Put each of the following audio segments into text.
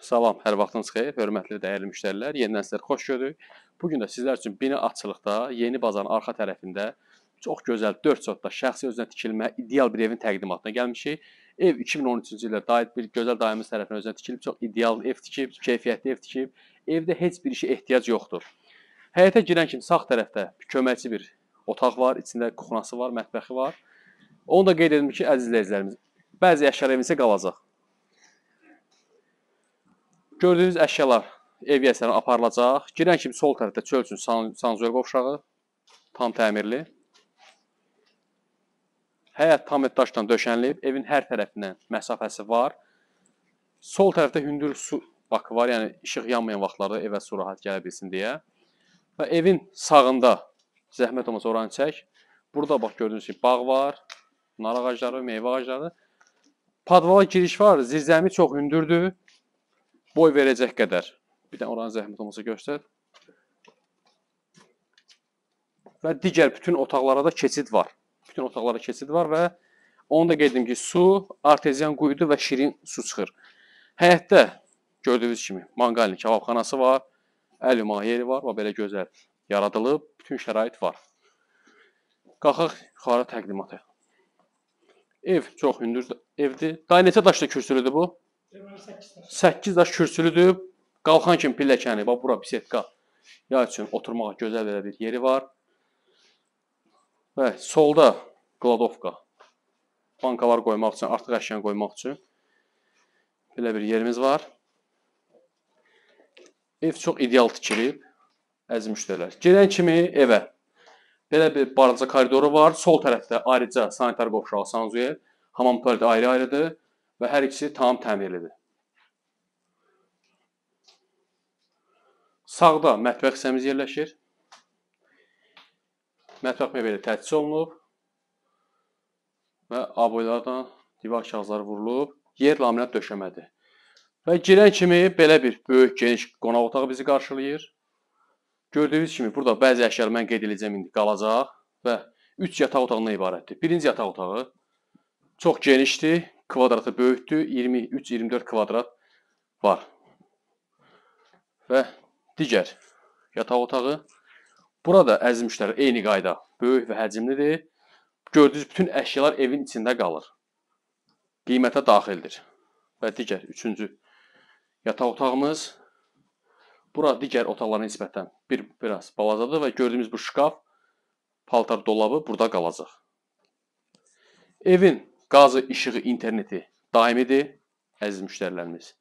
Salam, hər vaxtınız xeyir, hörmətli dəyərli müştərilər. Yenidən sizlər xoş gördük. Bu gün də sizlər üçün bina açılıqda, yeni bazarın arxa tərəfində çox gözəl 4 sotda şəxsi özünə tikilmə ideal bir evin təqdimatına gəlmişik. Ev 2013-cü ildə dair bir gözəl dayımız tərəfindən özünə tikilib, çox ideal ev tikib, keyfiyyətli ev tikib. Evdə heç bir işə ehtiyac yoxdur. Həyətə girən kimi sağ tərəfdə köməkçi bir otaq var, içində kuxunası var, mətbəxi var. Onu da qeyd edim ki, əziz izləyicilərimiz, bəzi əşyalarımız qalacaq. Gördüyünüz əşyalar ev yəsərinə aparılacaq. Girən kimi sol tərəfdə çölçün sanzor qovşağı tam təmirli. Həyət tam daşla döşənilib, evin hər tərəfindən məsafəsi var. Sol tərəfdə hündür su bakı var, yəni işıq yanmayan vaxtlarda evə su rahat gələ bilsin deyə. Və evin sağında zəhmət olmasa oranı çək. Burada bax gördüyünüz kimi bağ var, nar ağacları, meyvə ağacları. Padvala giriş var, zirzəmi çox hündürdür boy verəcək qədər. Bir də oranı zəhmət olmasa göstər. Və digər bütün otaqlara da keçid var. Bütün otaqlara keçid var və onu da qeyd edim ki, su, arteziyan quyudur və şirin su çıxır. Həyətdə gördüyünüz kimi manqalin kababxanası var, əl-ümahi yeri var və belə gözəl yaradılıb, bütün şərait var. Qalxaq yuxarı təqdimatı. Ev çox hündür evdir. Dainətə daşda kürsülüdür bu. 8 daş kürsülüdür. Qalxan kimi pilləkəni, bax bura bisetka yay üçün oturmağa gözəl belə bir yeri var. Və solda qladovka. Bankalar qoymaq üçün, artıq əşyan qoymaq üçün belə bir yerimiz var. Ev çox ideal tikilib. Əziz müştərilər, gələn kimi evə belə bir baraca koridoru var. Sol tərəfdə ayrıca sanitar qovşağı sanzuyer. Hamam tualeti ayrı-ayrıdır və hər ikisi tam təmirlidir. Sağda mətbəx hissəmiz yerləşir. Mətbəx mebeli təchiz olunub və aboylardan divar kağızları vurulub. Yer laminat döşəmədir. Və girən kimi belə bir böyük geniş qonaq otağı bizi qarşılayır. Gördüyünüz kimi burada bəzi əşyalar mən qeyd edəcəm indi qalacaq və 3 yataq otağından ibarətdir. Birinci yataq otağı çox genişdir kvadratı böyükdür. 23-24 kvadrat var. Və digər yataq otağı. Burada əzmişlər eyni qayda böyük və həcmlidir. Gördüyünüz bütün əşyalar evin içində qalır. Qiymətə daxildir. Və digər üçüncü yataq otağımız. Bura digər otaqlara nisbətən bir biraz balacadır və gördüyümüz bu şkaf, paltar dolabı burada qalacaq. Evin qazı, işığı, interneti daimidir, əziz müştərilərimiz.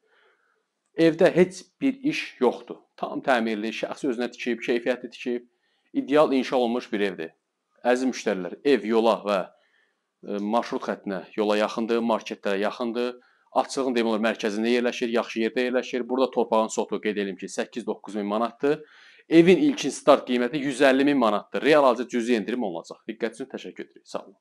Evdə heç bir iş yoxdur. Tam təmirli, şəxsi özünə tikib, keyfiyyətli tikib, ideal inşa olunmuş bir evdir. Əziz müştərilər, ev yola və e, marşrut xəttinə yola yaxındır, marketlərə yaxındır. Açığın demək olar mərkəzində yerləşir, yaxşı yerdə yerləşir. Burada torpağın sotu qeyd edim ki, 8-9 min manatdır. Evin ilkin start qiyməti 150 min manatdır. Real alıcı cüzi endirim olacaq. Diqqət üçün təşəkkür edirik. Sağ olun.